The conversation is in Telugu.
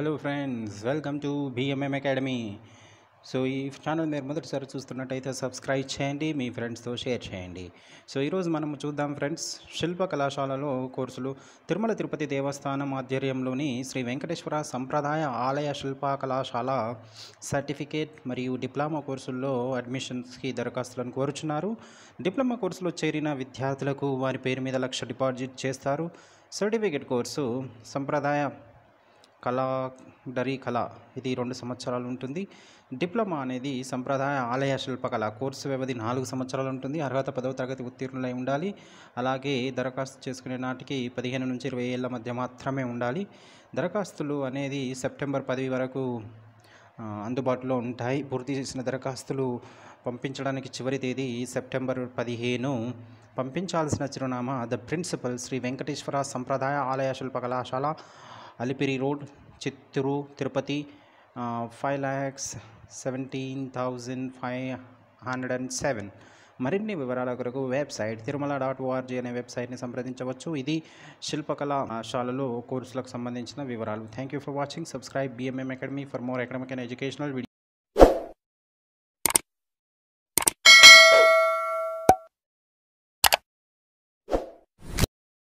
hello friends welcome to BMM academy so ఈ ఛానల్ మీరు మొదటిసారి చూస్తున్నట్టయితే సబ్స్క్రైబ్ చేయండి మీ ఫ్రెండ్స్తో షేర్ చేయండి సో ఈరోజు మనం చూద్దాం ఫ్రెండ్స్ శిల్ప కళాశాలలో కోర్సులు తిరుమల తిరుపతి దేవస్థానం ఆధ్వర్యంలోని శ్రీ వెంకటేశ్వర సంప్రదాయ ఆలయ శిల్ప కళాశాల సర్టిఫికేట్ మరియు డిప్లొమా కోర్సుల్లో అడ్మిషన్స్కి దరఖాస్తులను కోరుచున్నారు డిప్లొమా కోర్సులో చేరిన విద్యార్థులకు వారి పేరు మీద లక్ష డిపాజిట్ చేస్తారు సర్టిఫికేట్ కోర్సు సంప్రదాయ డరీ కళ ఇది రెండు సంవత్సరాలు ఉంటుంది డిప్లొమా అనేది సంప్రదాయ ఆలయ శిల్పకళ కోర్సు వ్యవధి నాలుగు సంవత్సరాలు ఉంటుంది అర్హత పదవ తరగతి ఉత్తీర్ణులై ఉండాలి అలాగే దరఖాస్తు చేసుకునే నాటికి పదిహేను నుంచి ఇరవై ఏళ్ళ మధ్య మాత్రమే ఉండాలి దరఖాస్తులు అనేది సెప్టెంబర్ పది వరకు అందుబాటులో ఉంటాయి పూర్తి చేసిన దరఖాస్తులు పంపించడానికి చివరి తేదీ సెప్టెంబర్ పదిహేను పంపించాల్సిన చిరునామా ద ప్రిన్సిపల్ శ్రీ వెంకటేశ్వర సంప్రదాయ ఆలయ శిల్ప కళాశాల Alipiri road Chittoor Tirupati five lakhs seventeen thousand five hundred and seven మరిన్ని వివరాల కొరకు వెబ్సైట్ తిరుమల డాట్ ఓఆర్జీ అనే వెబ్సైట్ని సంప్రదించవచ్చు ఇది శిల్పకళా శాలలో కోర్సులకు సంబంధించిన వివరాలు thank you for watching subscribe BMM academy for more academic and educational video